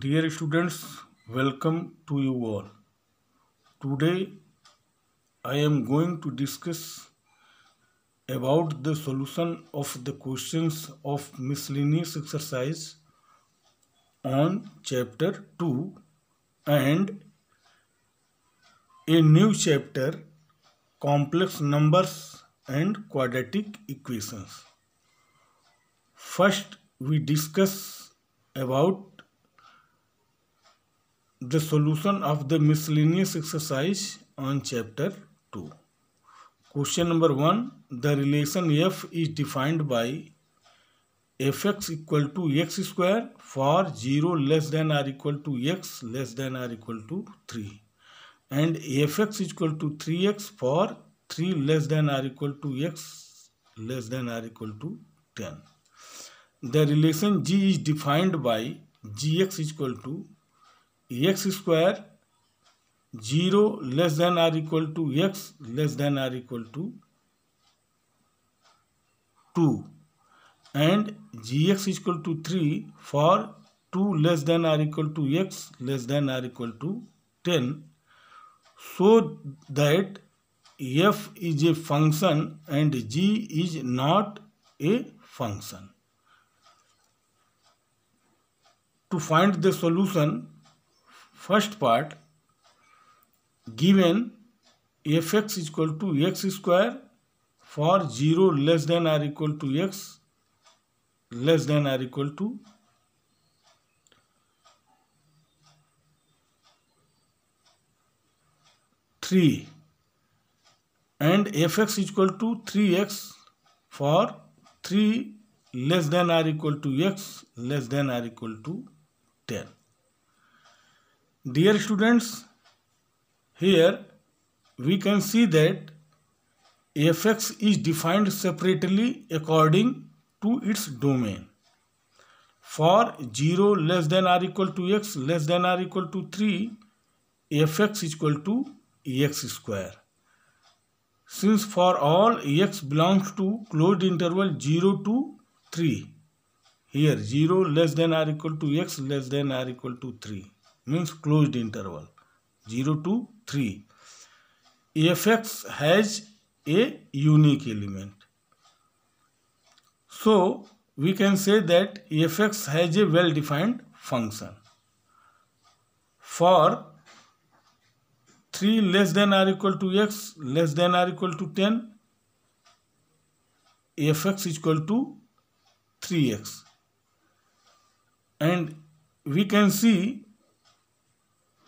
Dear students, welcome to you all. Today I am going to discuss about the solution of the questions of miscellaneous exercise on chapter 2 and a new chapter complex numbers and quadratic equations. First we discuss about the solution of the miscellaneous exercise on chapter 2 question number 1 the relation f is defined by fx equal to x square for 0 less than or equal to x less than or equal to 3 and fx equal to 3x for 3 less than or equal to x less than or equal to 10 the relation g is defined by gx equal to x square 0 less than or equal to x less than or equal to 2 and gx is equal to 3 for 2 less than or equal to x less than or equal to 10 so that f is a function and g is not a function. To find the solution first part given fx is equal to x square for 0 less than or equal to x less than or equal to three and fx is equal to 3x for 3 less than or equal to x less than or equal to 10 Dear students, here we can see that fx is defined separately according to its domain. For 0 less than or equal to x less than or equal to 3, fx is equal to x square. Since for all x belongs to closed interval 0 to 3, here 0 less than or equal to x less than or equal to 3 means closed interval 0 to 3 fx has a unique element so we can say that fx has a well defined function for 3 less than or equal to x less than or equal to 10 fx is equal to 3x and we can see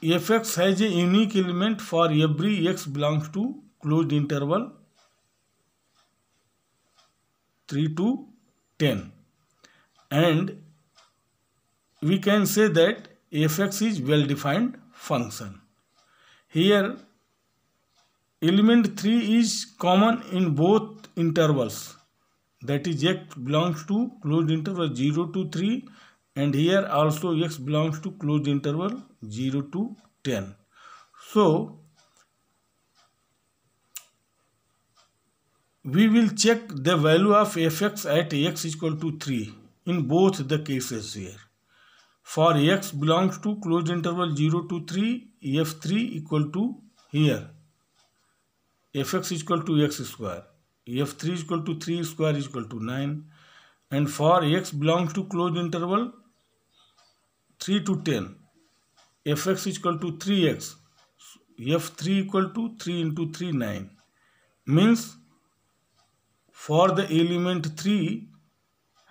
f(x) has a unique element for every x belongs to closed interval 3 to 10 and we can say that fx is well defined function here element 3 is common in both intervals that is x belongs to closed interval 0 to 3 and here also x belongs to closed interval 0 to 10 so we will check the value of fx at x equal to 3 in both the cases here for x belongs to closed interval 0 to 3 f3 equal to here fx equal to x square f3 equal to 3 square equal to 9 and for x belongs to closed interval 3 to 10 fx is equal to 3x f3 equal to 3 into 3 9 means for the element 3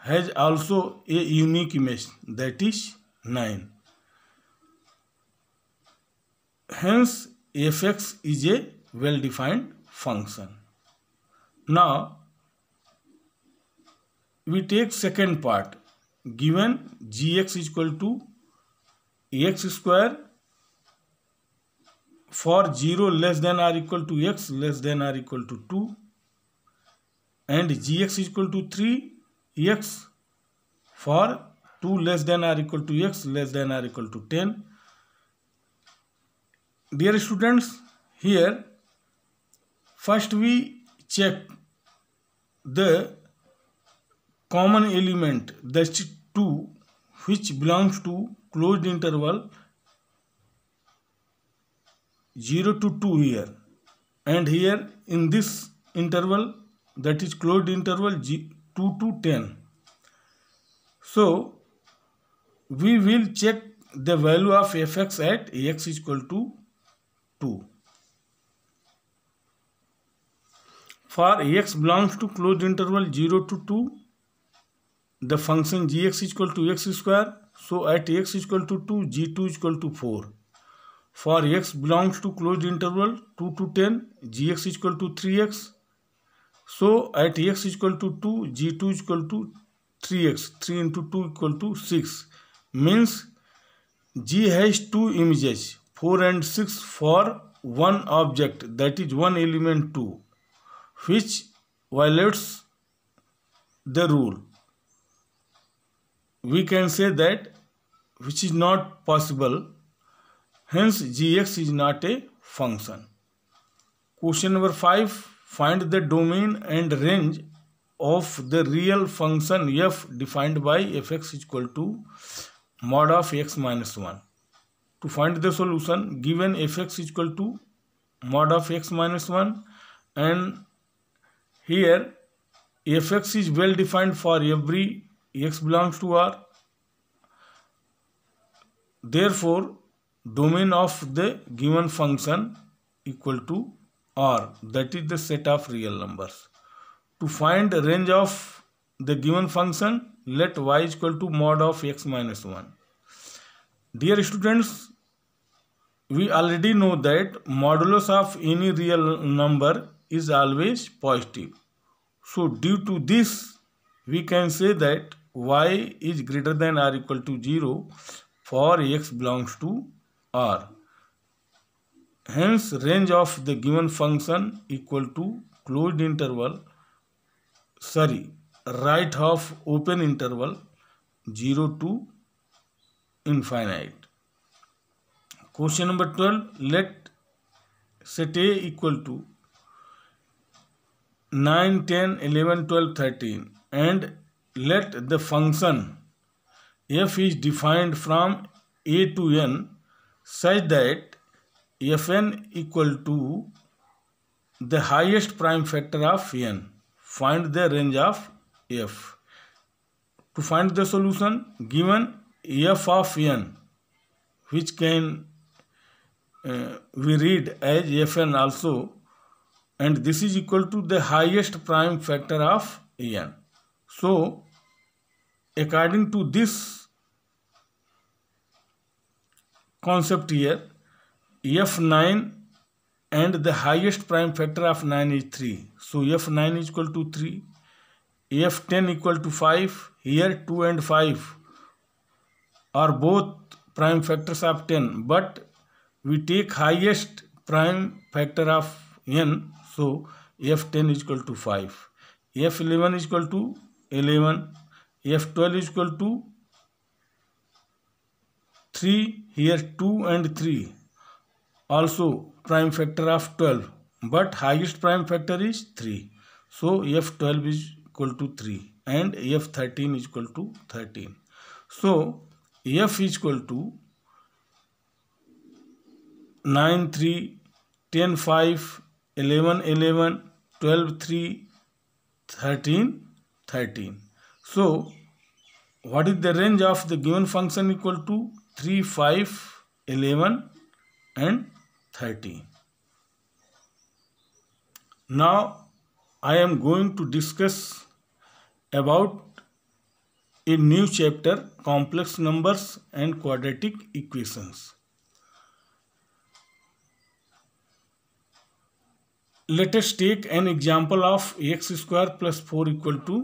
has also a unique image that is 9 hence fx is a well defined function now we take second part given gx is equal to x square for 0 less than or equal to x less than or equal to 2 and gx equal to 3 x for 2 less than or equal to x less than or equal to 10 dear students here first we check the common element that 2 which belongs to closed interval 0 to 2 here and here in this interval that is closed interval 2 to 10 so we will check the value of fx at x is equal to 2 for x belongs to closed interval 0 to 2 the function gx is equal to x square so at x equal to two g two equal to four for x belongs to close interval two to ten g x equal to three x so at x equal to two g two equal to three x three into two equal to six means g has two images four and six for one object that is one element two which violates the rule we can say that which is not possible hence gx is not a function question number 5 find the domain and range of the real function f defined by fx equal to mod of x minus 1 to find the solution given fx equal to mod of x minus 1 and here fx is well defined for every x belongs to R. Therefore, domain of the given function equal to R. That is the set of real numbers. To find the range of the given function, let y equal to mod of x minus 1. Dear students, we already know that modulus of any real number is always positive. So due to this, we can say that y is greater than or equal to zero for x belongs to r hence range of the given function equal to closed interval sorry right of open interval zero to infinite question number twelve. let set a equal to nine, ten, eleven, twelve, thirteen, and let the function f is defined from a to n such that fn equal to the highest prime factor of n. Find the range of f. To find the solution given f of n which can uh, we read as fn also and this is equal to the highest prime factor of n. So according to this concept here f9 and the highest prime factor of 9 is 3 so f9 is equal to 3 f10 equal to 5 here 2 and 5 are both prime factors of 10 but we take highest prime factor of n so f10 is equal to 5 f11 is equal to 11 f 12 is equal to 3 here 2 and 3 also prime factor of 12 but highest prime factor is 3 so f 12 is equal to 3 and f 13 is equal to 13 so f is equal to 9 3 10 5 11 11 12 3 13 13 so what is the range of the given function equal to 3, 5, 11 and 30. Now I am going to discuss about a new chapter complex numbers and quadratic equations. Let us take an example of x square plus 4 equal to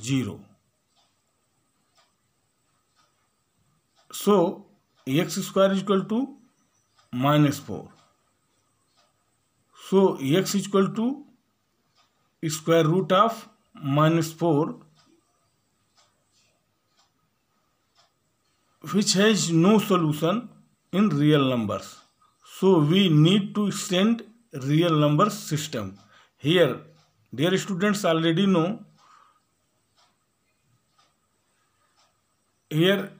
0. So x square equal to minus four so x equal to square root of minus four which has no solution in real numbers so we need to send real number system here dear students already know here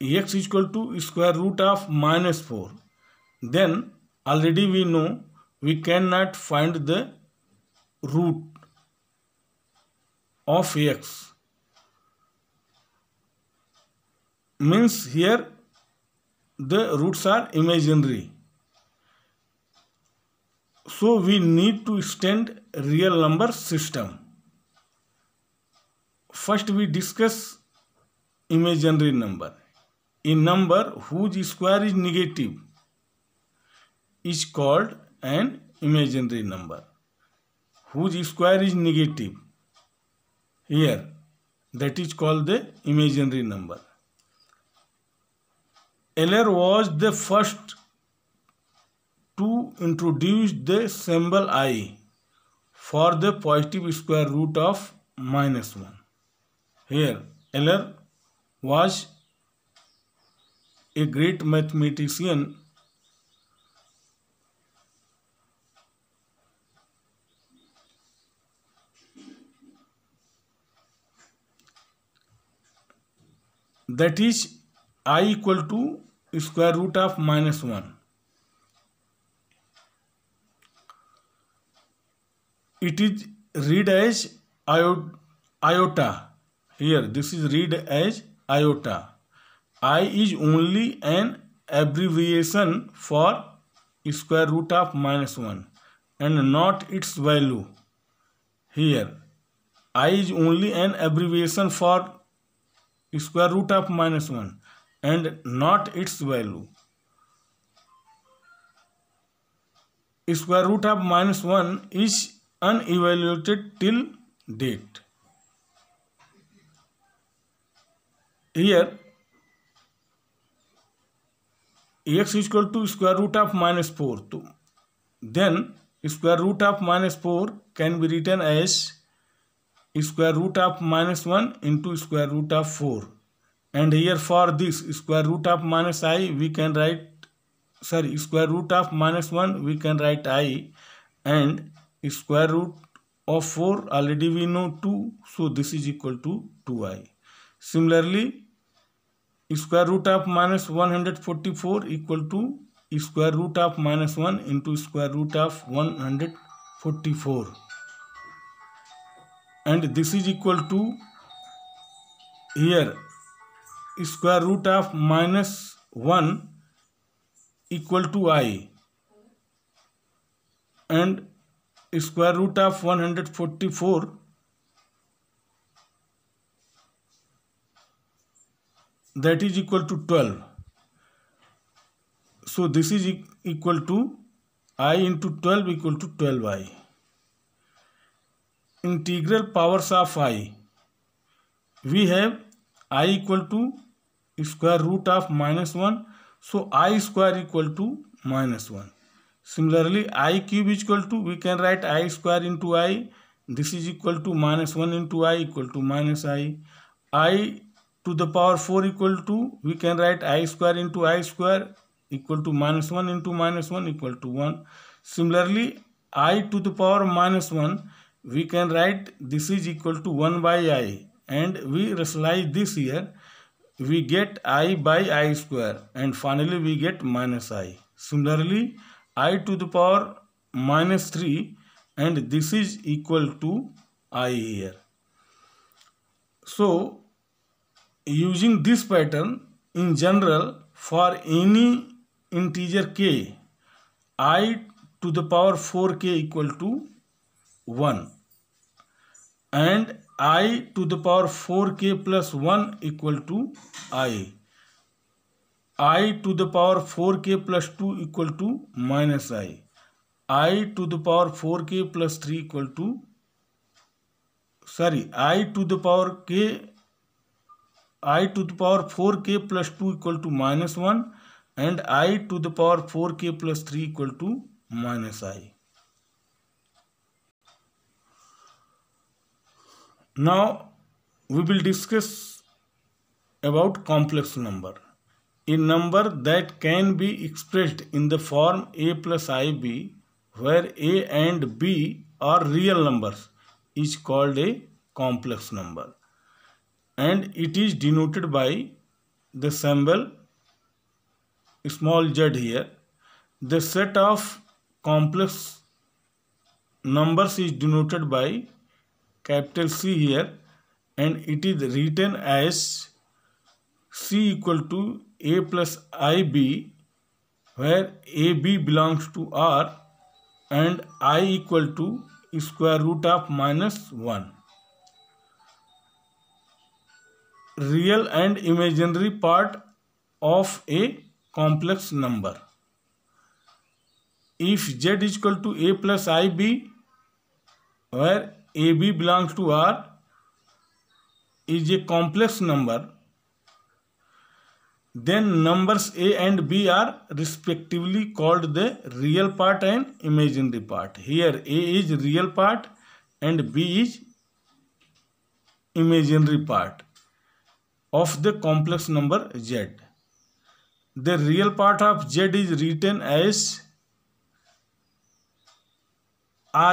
x is equal to square root of minus 4 then already we know we cannot find the root of x means here the roots are imaginary so we need to extend real number system first we discuss imaginary number in number whose square is negative is called an imaginary number whose square is negative here that is called the imaginary number Euler was the first to introduce the symbol i for the positive square root of minus 1 here Euler was a great mathematician that is i equal to square root of minus one it is read as io iota here this is read as iota i is only an abbreviation for square root of minus 1 and not its value here i is only an abbreviation for square root of minus 1 and not its value square root of minus 1 is unevaluated till date here X is equal to square root of minus four. Then square root of minus four can be written as square root of minus 1 into square root of 4 and here for this square root of minus i we can write sorry square root of minus 1 we can write i and square root of 4 already we know 2 so this is equal to 2i similarly square root of minus one hundred forty four equal to square root of minus one into square root of one hundred forty four and this is equal to here square root of minus one equal to i and square root of one hundred forty four that is equal to 12 so this is e equal to i into 12 equal to 12i integral powers of i we have i equal to square root of minus 1 so i square equal to minus 1 similarly i cube is equal to we can write i square into i this is equal to minus 1 into i equal to minus i i to the power 4 equal to we can write i square into i square equal to minus 1 into minus 1 equal to 1 similarly i to the power minus 1 we can write this is equal to 1 by i and we rationalize this here we get i by i square and finally we get minus i similarly i to the power minus 3 and this is equal to i here so using this pattern in general for any integer k i to the power 4k equal to 1 and i to the power 4k plus 1 equal to i i to the power 4k plus 2 equal to minus i i to the power 4k plus 3 equal to sorry i to the power k I to the power four k plus two equal to minus one, and I to the power four k plus three equal to minus i. now we will discuss about complex number a number that can be expressed in the form a plus ib where a and b are real numbers is called a complex number and it is denoted by the symbol small z here the set of complex numbers is denoted by capital C here and it is written as C equal to A plus IB where AB belongs to R and I equal to square root of minus 1. real and imaginary part of a complex number. If z is equal to a plus ib, where ab belongs to r, is a complex number, then numbers a and b are respectively called the real part and imaginary part. Here a is real part and b is imaginary part of the complex number z. The real part of z is written as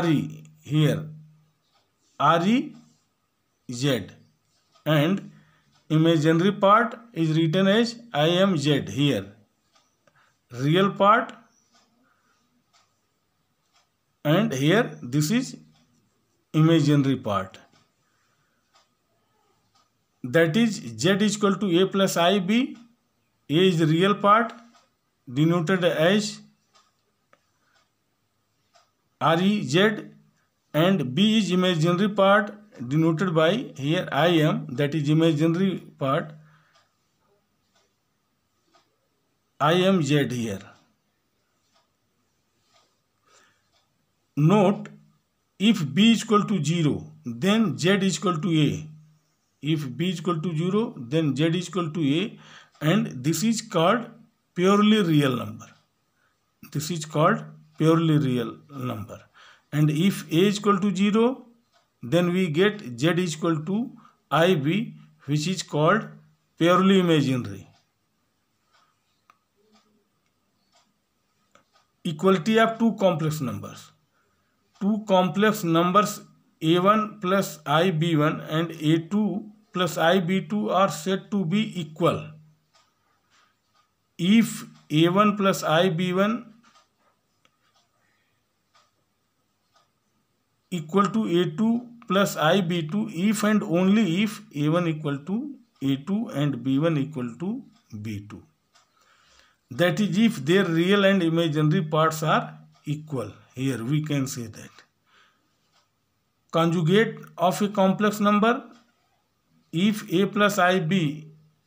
re here re z and imaginary part is written as i am z here real part and here this is imaginary part that is Z is equal to A plus I B A is real part denoted as R E Z and B is imaginary part denoted by here I M that is imaginary part I M Z here note if B is equal to zero then Z is equal to A if b is equal to 0 then z is equal to a and this is called purely real number this is called purely real number and if a is equal to 0 then we get z is equal to ib which is called purely imaginary equality of two complex numbers two complex numbers a1 plus ib1 and a2 plus i b 2 are said to be equal if a 1 plus i b 1 equal to a 2 plus i b 2 if and only if a 1 equal to a 2 and b 1 equal to b 2 that is if their real and imaginary parts are equal here we can say that conjugate of a complex number if a plus i b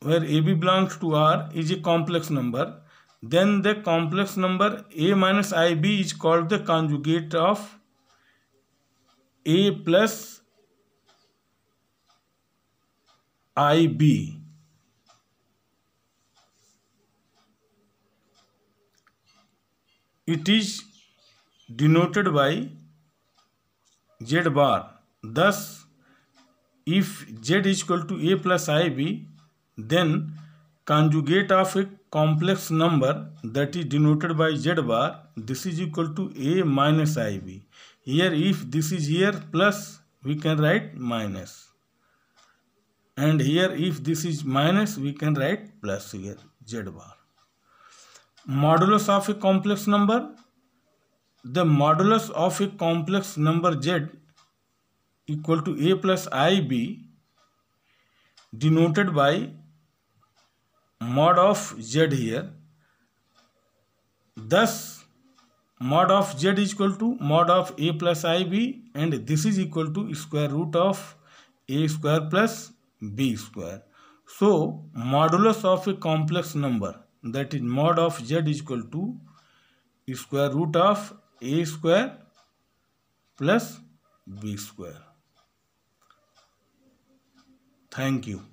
where a b belongs to r is a complex number then the complex number a minus i b is called the conjugate of a plus i b it is denoted by z bar thus if z is equal to a plus ib then conjugate of a complex number that is denoted by z bar this is equal to a minus ib here if this is here plus we can write minus and here if this is minus we can write plus here z bar modulus of a complex number the modulus of a complex number z equal to A plus IB denoted by mod of Z here. Thus, mod of Z is equal to mod of A plus IB and this is equal to square root of A square plus B square. So, modulus of a complex number that is mod of Z is equal to square root of A square plus B square. Thank you.